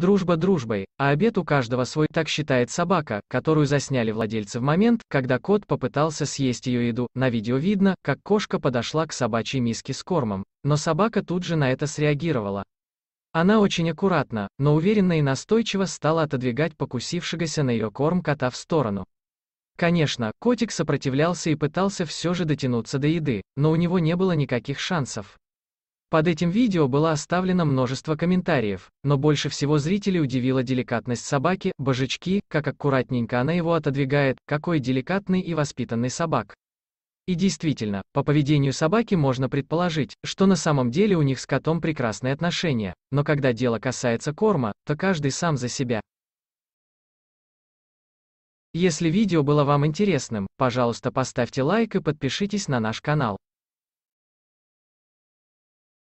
Дружба дружбой, а обед у каждого свой, так считает собака, которую засняли владельцы в момент, когда кот попытался съесть ее еду. На видео видно, как кошка подошла к собачьей миске с кормом, но собака тут же на это среагировала. Она очень аккуратно, но уверенно и настойчиво стала отодвигать покусившегося на ее корм кота в сторону. Конечно, котик сопротивлялся и пытался все же дотянуться до еды, но у него не было никаких шансов. Под этим видео было оставлено множество комментариев, но больше всего зрителей удивила деликатность собаки, божечки, как аккуратненько она его отодвигает, какой деликатный и воспитанный собак. И действительно, по поведению собаки можно предположить, что на самом деле у них с котом прекрасные отношения, но когда дело касается корма, то каждый сам за себя. Если видео было вам интересным, пожалуйста поставьте лайк и подпишитесь на наш канал.